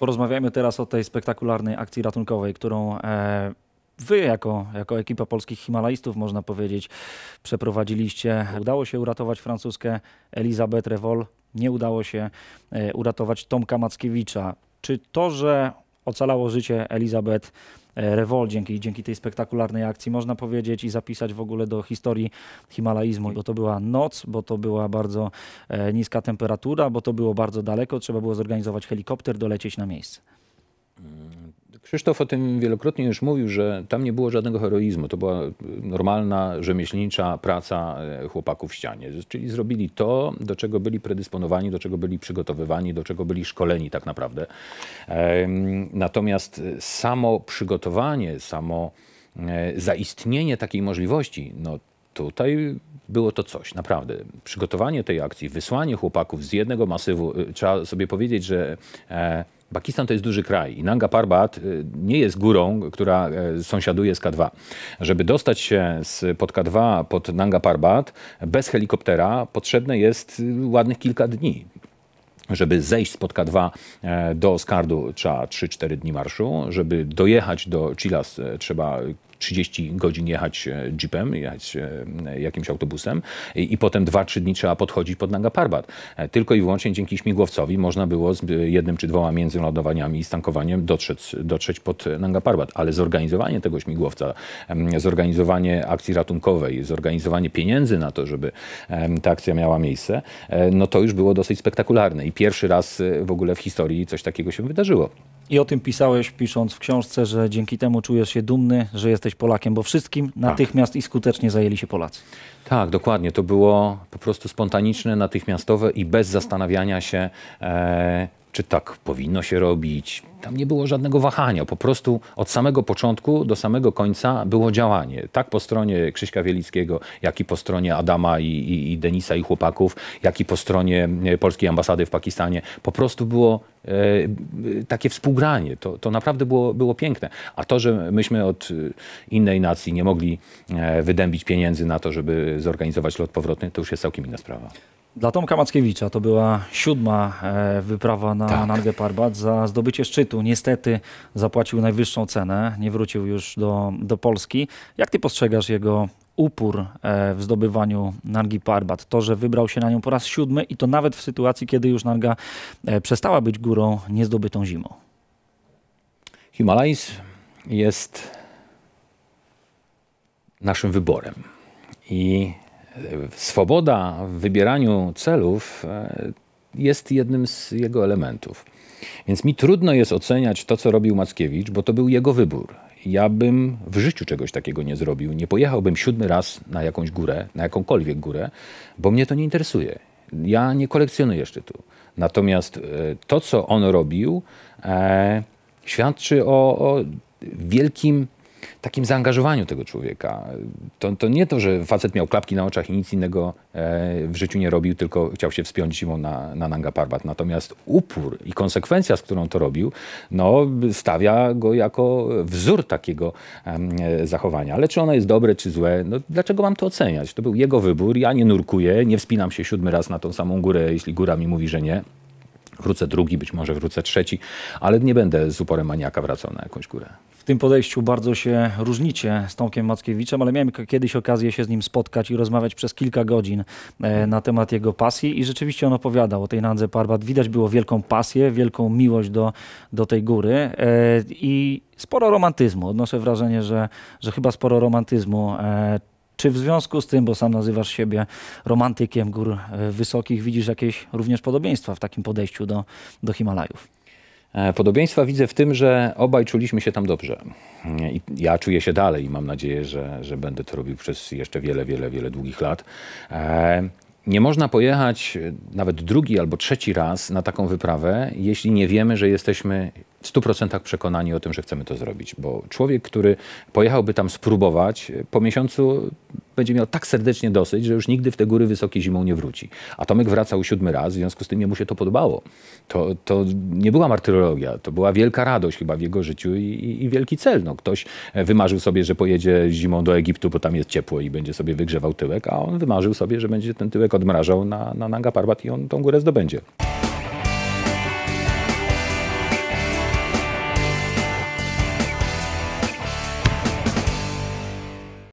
Porozmawiajmy teraz o tej spektakularnej akcji ratunkowej, którą e, wy jako, jako ekipa polskich Himalajstów, można powiedzieć, przeprowadziliście. Udało się uratować francuskę Elisabeth Revol, nie udało się e, uratować Tomka Mackiewicza. Czy to, że ocalało życie Elizabeth e, Revol dzięki, dzięki tej spektakularnej akcji, można powiedzieć, i zapisać w ogóle do historii Himalaizmu, bo to była noc, bo to była bardzo e, niska temperatura, bo to było bardzo daleko, trzeba było zorganizować helikopter, dolecieć na miejsce. Krzysztof o tym wielokrotnie już mówił, że tam nie było żadnego heroizmu. To była normalna, rzemieślnicza praca e, chłopaków w ścianie. Czyli zrobili to, do czego byli predysponowani, do czego byli przygotowywani, do czego byli szkoleni tak naprawdę. Natomiast samo przygotowanie, samo e, zaistnienie takiej możliwości, no tutaj było to coś, naprawdę. Przygotowanie tej akcji, wysłanie chłopaków z jednego masywu, e, trzeba sobie powiedzieć, że Pakistan to jest duży kraj i Nanga Parbat y, nie jest górą, która e, sąsiaduje z K2. Żeby dostać się z pod K2 pod Nanga Parbat bez helikoptera potrzebne jest y, ładnych kilka dni. Żeby zejść z k 2 e, do Skardu trzeba 3-4 dni marszu, żeby dojechać do Chilas e, trzeba 30 godzin jechać e, jeepem, jechać e, jakimś autobusem i, i potem 2-3 dni trzeba podchodzić pod Nanga Parbat. E, tylko i wyłącznie dzięki śmigłowcowi można było z jednym czy dwoma międzylądowaniami i stankowaniem dotrzeć, dotrzeć pod Nanga Parbat, ale zorganizowanie tego śmigłowca, zorganizowanie akcji ratunkowej, zorganizowanie pieniędzy na to, żeby ta akcja miała miejsce, no to już było dosyć spektakularne i pierwszy raz w ogóle w historii coś takiego się wydarzyło. I o tym pisałeś, pisząc w książce, że dzięki temu czujesz się dumny, że jesteś Polakiem, bo wszystkim tak. natychmiast tak. i skutecznie zajęli się Polacy. Tak, dokładnie. To było po prostu spontaniczne, natychmiastowe i bez zastanawiania się, e, czy tak powinno się robić, tam nie było żadnego wahania, po prostu od samego początku do samego końca było działanie. Tak po stronie Krzyśka Wielickiego, jak i po stronie Adama i, i, i Denisa i chłopaków, jak i po stronie e, polskiej ambasady w Pakistanie. Po prostu było e, e, takie współgranie. To, to naprawdę było, było piękne. A to, że myśmy od e, innej nacji nie mogli e, wydębić pieniędzy na to, żeby zorganizować lot powrotny, to już jest całkiem inna sprawa. Dla Tomka Mackiewicza to była siódma wyprawa na tak. Nangę Parbat za zdobycie szczytu. Niestety zapłacił najwyższą cenę, nie wrócił już do, do Polski. Jak ty postrzegasz jego upór e, w zdobywaniu Nargi Parbat. To, że wybrał się na nią po raz siódmy i to nawet w sytuacji, kiedy już Narga e, przestała być górą niezdobytą zimą. Himalajs jest naszym wyborem. I e, swoboda w wybieraniu celów jest jednym z jego elementów. Więc mi trudno jest oceniać to, co robił Mackiewicz, bo to był jego wybór. Ja bym w życiu czegoś takiego nie zrobił. Nie pojechałbym siódmy raz na jakąś górę, na jakąkolwiek górę, bo mnie to nie interesuje. Ja nie kolekcjonuję szczytu. Natomiast e, to, co on robił, e, świadczy o, o wielkim takim zaangażowaniu tego człowieka. To, to nie to, że facet miał klapki na oczach i nic innego e, w życiu nie robił, tylko chciał się wspiąć zimą na, na Nanga Parbat. Natomiast upór i konsekwencja, z którą to robił, no, stawia go jako wzór takiego e, zachowania. Ale czy ono jest dobre, czy złe, no, dlaczego mam to oceniać? To był jego wybór, ja nie nurkuję, nie wspinam się siódmy raz na tą samą górę, jeśli góra mi mówi, że nie wrócę drugi, być może wrócę trzeci, ale nie będę z uporem maniaka wracał na jakąś górę. W tym podejściu bardzo się różnicie z Tomkiem Mackiewiczem, ale miałem kiedyś okazję się z nim spotkać i rozmawiać przez kilka godzin e, na temat jego pasji i rzeczywiście on opowiadał o tej Nandze Parbat. Widać było wielką pasję, wielką miłość do, do tej góry e, i sporo romantyzmu. Odnoszę wrażenie, że, że chyba sporo romantyzmu e, czy w związku z tym, bo sam nazywasz siebie romantykiem gór e, wysokich, widzisz jakieś również podobieństwa w takim podejściu do, do Himalajów? E, podobieństwa widzę w tym, że obaj czuliśmy się tam dobrze. E, I ja czuję się dalej i mam nadzieję, że, że będę to robił przez jeszcze wiele, wiele, wiele długich lat. Nie można pojechać nawet drugi albo trzeci raz na taką wyprawę, jeśli nie wiemy, że jesteśmy w 100% przekonani o tym, że chcemy to zrobić. Bo człowiek, który pojechałby tam spróbować, po miesiącu będzie miał tak serdecznie dosyć, że już nigdy w te góry wysokie zimą nie wróci. A Tomek wracał siódmy raz, w związku z tym mu się to podobało. To, to nie była martyrologia, to była wielka radość chyba w jego życiu i, i, i wielki cel. No, ktoś e, wymarzył sobie, że pojedzie zimą do Egiptu, bo tam jest ciepło i będzie sobie wygrzewał tyłek, a on wymarzył sobie, że będzie ten tyłek odmrażał na, na Nanga Parbat i on tą górę zdobędzie.